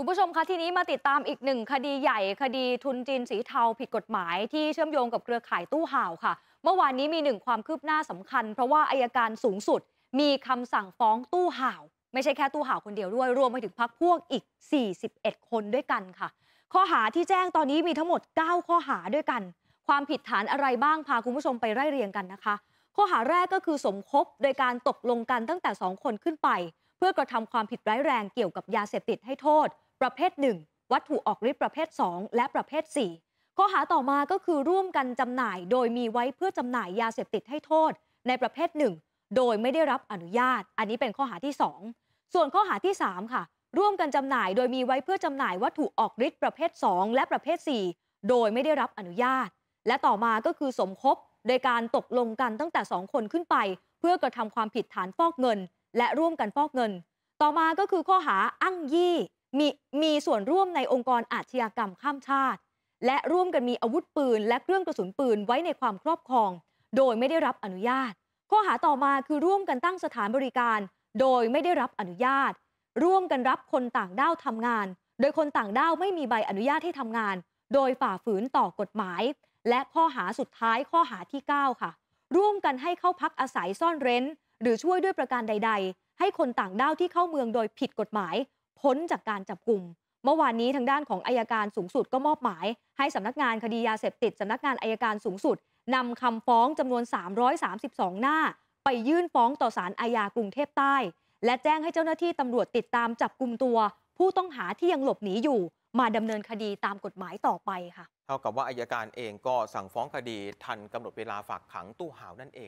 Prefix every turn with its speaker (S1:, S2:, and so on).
S1: คุณผู้ชมคะทีนี้มาติดตามอีกหนึ่งคดีใหญ่ คดีทุนจีนสีเทาผิดกฎหมายที่เชื่อมโยงกับเครือข่ายตู้ห่าวค่ะ เมื่อวานนี้มีหนึ่งความคืบหน้าสำคัญเพราะว่าอายการสูงสุดมีคำสั่งฟ้องตู้ห่าว ไม่ใช่แค่ตู้ห่าวคนเดียวด้วย รวมไปถึงพักพวกอีก 41 คนด้วยกันค่ะ ข้อหาที่แจ้งตอนนี้มีทั้งหมด 9 ข้อหาด้วยกัน ความผิดฐานอะไรบ้างพาคุณผู้ชมไปไล่เรียงกันนะคะ ข้อหาแรกก็คือสมคบโดยการตกลงกันตั้งแต่ 2 คนขึ้นไป เพื่อกระทำความผิดร้ายแรงเกี่ยวกับยาเสพติดให้โทษประเภท 1 วัตถุออกฤทธิ์ประเภท 2 และประเภท 4 ข้อหาต่อมาก็คือร่วมกันจำหน่าย โดยมีไว้เพื่อจำหน่ายยาเสพติดให้โทษในประเภท 1 โดยไม่ได้รับอนุญาต อันนี้เป็นข้อหาที่ 2 ส่วนข้อหาที่ 3 ค่ะ ร่วมกันจำหน่าย โดยมีไว้เพื่อจำหน่ายวัตถุออกฤทธิ์ประเภท 2 และประเภท 4 โดยไม่ได้รับอนุญาต และต่อมาก็คือสมคบโดยการตกลงกันตั้งแต่ 2 คนขึ้นไป เพื่อกระทำความผิดฐานฟอกเงิน และร่วมกันฟอกเงิน ต่อมาก็คือข้อหาอ้างยี่มี มีส่วนร่วมในองค์กรอาชญากรรมข้ามชาติ และร่วมกันมีอาวุธ ปืน และเครื่องกระสุน ปืนไว้ในความครอบครอง โดยไม่ได้รับอนุญาต ข้อหาต่อมาคือร่วมกันตั้งสถานบริการ โดยไม่ได้รับอนุญาต ร่วมกันรับคนต่างด้าวทำงาน โดยคนต่างด้าว ไม่มีใบอนุญาตให้ทำงาน โดยฝ่าฝืนต่อกฎหมาย และข้อหาสุดท้ายข้อหาที่ 9 ค่ะ ร่วมกันให้เข้าพักอาศัยซ่อนเร้น หรือช่วยด้วยประการใด ๆ ให้คนต่างด้าวที่เข้าเมืองโดยผิดกฎหมายพ้นจากการจับกลุ่ม เมื่อวานนี้ทางด้านของอายการสูงสุดก็มอบหมาย ให้สำนักงานคดียาเสพติด สำนักงานอายการสูงสุด นำคำฟ้องจำนวน 332 หน้า ไปยื่นฟ้องต่อศาลอาญากรุงเทพใต้ และแจ้งให้เจ้าหน้าที่ตำรวจติดตามจับกลุ่มตัว ผู้ต้องหาที่ยังหลบหนีอยู่มาดำเนินคดีตามกฎหมายต่อไปค่ะ
S2: เท่ากับว่าอายการเองก็สั่งฟ้องคดีทันกำหนดเวลาฝากขังตู้หาวนั่นเอง